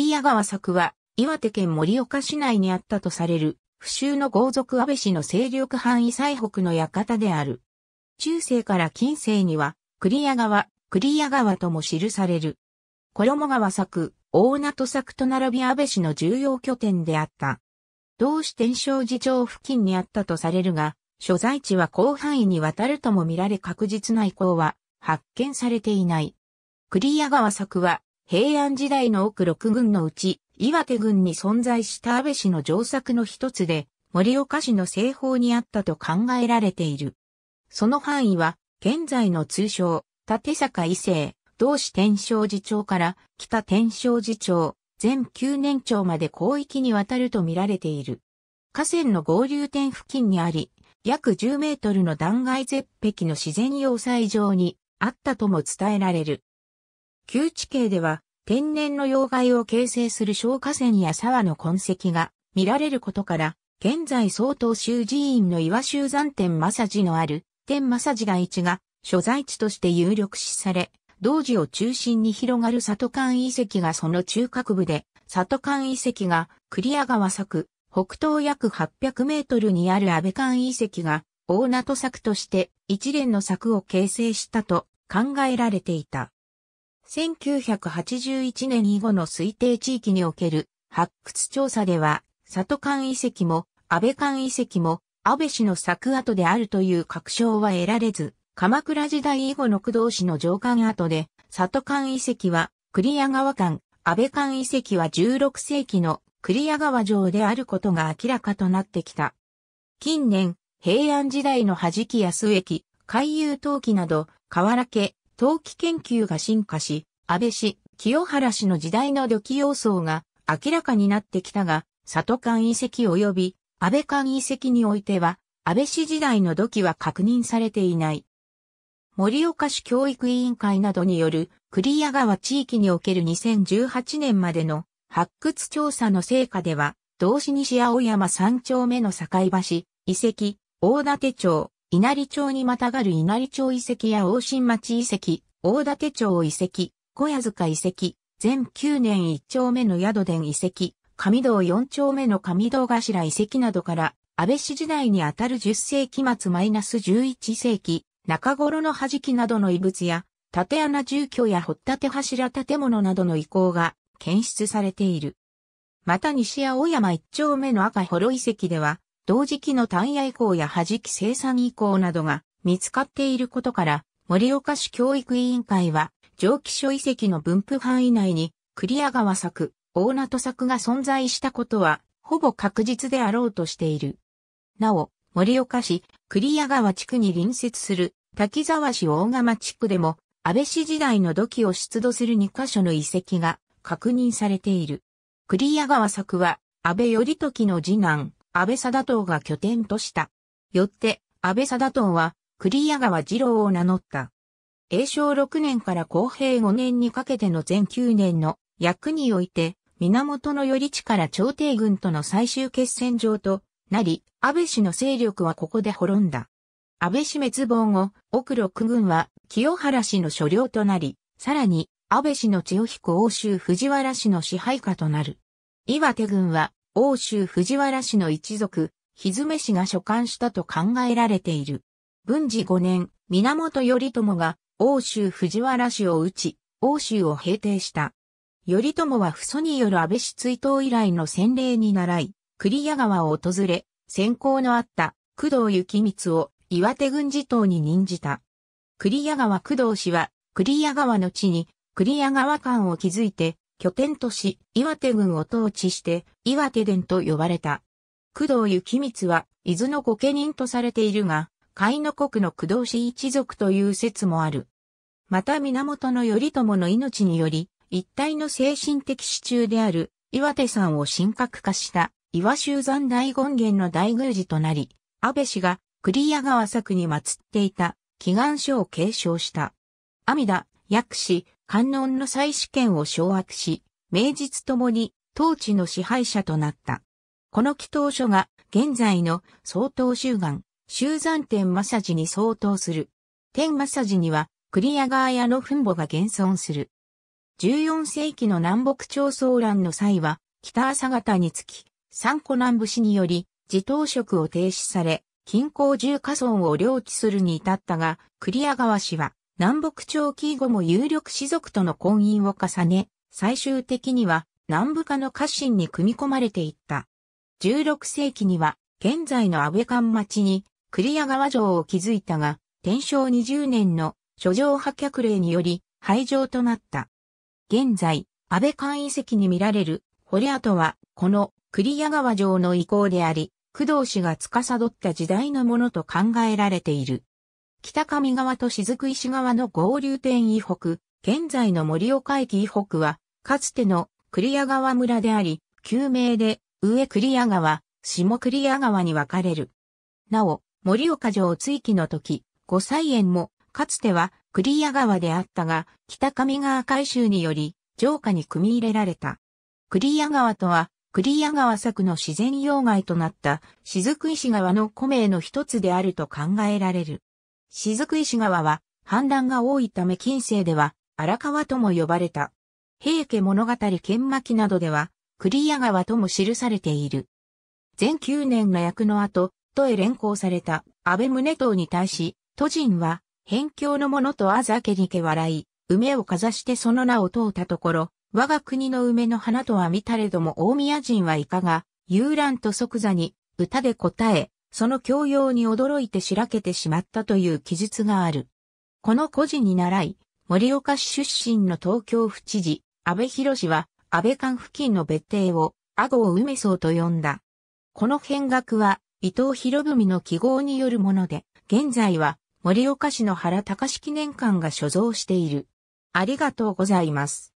ピーヤ川作は、岩手県盛岡市内にあったとされる、不朽の豪族安倍氏の勢力範囲最北の館である。中世から近世には、栗屋川、栗屋川とも記される。衣川作、大名作と並び安倍氏の重要拠点であった。同志天正寺町付近にあったとされるが、所在地は広範囲にわたるとも見られ確実な遺構は発見されていない。栗屋川作は平安時代の奥六軍のうち、岩手郡に存在した安倍氏の城作の一つで、盛岡市の西方にあったと考えられている。その範囲は、現在の通称、立坂伊勢、同志天正寺町から北天正寺町、全9年町まで広域にわたると見られている。河川の合流点付近にあり、約10メートルの断崖絶壁の自然要塞上にあったとも伝えられる。旧地形では天然の要害を形成する小河川や沢の痕跡が見られることから、現在総統州寺院の岩州山天正寺のある天正寺が一が所在地として有力視され、同時を中心に広がる里間遺跡がその中核部で、里間遺跡がクリア川作、北東約800メートルにある安倍間遺跡が大名都作として一連の作を形成したと考えられていた。1981年以後の推定地域における発掘調査では、里館遺跡も安倍館遺跡も安倍氏の作跡であるという確証は得られず、鎌倉時代以後の工藤氏の上官跡で、里館遺跡は栗谷川館、安倍館遺跡は16世紀の栗谷川城であることが明らかとなってきた。近年、平安時代の弾きや駅、海遊陶器など、河原家、陶器研究が進化し、安倍氏、清原氏の時代の土器要素が明らかになってきたが、里間遺跡及び安倍間遺跡においては、安倍氏時代の土器は確認されていない。盛岡市教育委員会などによる栗谷川地域における2018年までの発掘調査の成果では、同市西青山3丁目の境橋、遺跡、大館町、稲荷町にまたがる稲荷町遺跡や大新町遺跡、大館町遺跡、小屋塚遺跡、全9年1丁目の宿殿遺跡、上堂4丁目の上堂頭遺跡などから、安倍氏時代にあたる10世紀末マイナス11世紀、中頃の弾きなどの遺物や、縦穴住居や掘立柱建物などの遺構が検出されている。また西青山1丁目の赤幌遺跡では、同時期の単野ヤ移行や弾き生産移行などが見つかっていることから、盛岡市教育委員会は、蒸気所遺跡の分布範囲内に、栗ア川作、大名戸作が存在したことは、ほぼ確実であろうとしている。なお、盛岡市、栗ア川地区に隣接する、滝沢市大釜地区でも、安倍氏時代の土器を出土する2カ所の遺跡が確認されている。栗ア川作は、安倍頼時の次男、安倍貞党が拠点とした。よって、安倍貞党は、栗谷川二郎を名乗った。永正6年から公平5年にかけての全9年の役において、源頼地から朝廷軍との最終決戦場となり、安倍氏の勢力はここで滅んだ。安倍氏滅亡後、奥六軍は清原氏の所領となり、さらに安倍氏の千代彦欧州藤原氏の支配下となる。岩手軍は欧州藤原氏の一族、ひづめ氏が所管したと考えられている。文治5年、源頼朝が欧州藤原氏を討ち、欧州を平定した。頼朝は父祖による安倍氏追悼以来の洗礼に倣い、栗谷川を訪れ、先行のあった工藤幸光を岩手軍事党に任じた。栗谷川工藤氏は栗谷川の地に栗谷川間を築いて拠点とし、岩手郡を統治して、岩手伝と呼ばれた。工藤幸光は、伊豆の御家人とされているが、甲斐の国の工藤氏一族という説もある。また源頼朝の命により、一体の精神的支柱である岩手山を神格化した岩集山大権現の大宮寺となり、安倍氏が栗谷川作に祀っていた祈願書を継承した。阿弥陀、薬師、観音の再試験を掌握し、名実ともに当地の支配者となった。この祈祷書が現在の総統集願、集山天正寺に相当する。天正寺には栗ア川屋の墳墓が現存する。14世紀の南北朝騒乱の際は、北朝方につき、三湖南武士により、自頭職を停止され、近郊重火村を領地するに至ったが、栗ア川氏は、南北朝季後も有力士族との婚姻を重ね、最終的には南部化の家臣に組み込まれていった。16世紀には、現在の安倍館町に、栗ア川城を築いたが、天正20年の諸城破却令により、廃城となった。現在、安倍館遺跡に見られる、堀跡は、この栗ア川城の遺構であり、工藤氏が司った時代のものと考えられている。北上川と雫石川の合流点以北、現在の盛岡駅以北は、かつての栗屋川村であり、旧名で上栗屋川、下栗屋川に分かれる。なお、盛岡城追記の時、五菜園も、かつては栗屋川であったが、北上川改修により、城下に組み入れられた。栗屋川とは、栗屋川作の自然要害となった雫石川の古名の一つであると考えられる。雫石川は、氾濫が多いため近世では、荒川とも呼ばれた。平家物語剣巻などでは、栗谷川とも記されている。全9年の役の後、都へ連行された安倍宗党に対し、都人は、辺境の者とあざけにけ笑い、梅をかざしてその名を問うたところ、我が国の梅の花とは見たれども大宮人はいかが、遊覧と即座に、歌で答え、その教養に驚いてしらけてしまったという記述がある。この故事に習い、森岡市出身の東京府知事、安倍博士は、安倍間付近の別邸を、阿めそうと呼んだ。この変額は、伊藤博文の記号によるもので、現在は、森岡市の原隆記念館が所蔵している。ありがとうございます。